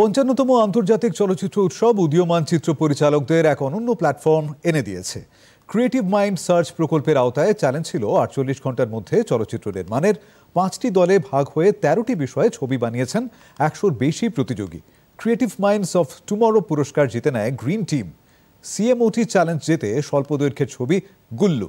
পঞ্চান্নতম আন্তর্জাতিক চলচ্চিত্র উৎসব উদীয়মান চিত্র পরিচালকদের এক অনন্য প্ল্যাটফর্ম এনে দিয়েছে ক্রিয়েটিভ মাইন্ড সার্চ প্রকল্পের আওতায় চ্যালেঞ্জ ছিল আটচল্লিশ ঘন্টার মধ্যে চলচ্চিত্র নির্মাণের পাঁচটি দলে ভাগ হয়ে তেরোটি বিষয়ে ছবি বানিয়েছেন একশোর বেশি প্রতিযোগী ক্রিয়েটিভ মাইন্ডস অফ টুমরো পুরস্কার জিতে নেয় গ্রিন টিম সিএমওটি চ্যালেঞ্জ জেতে স্বল্প দৈর্ঘ্যের ছবি গুল্লু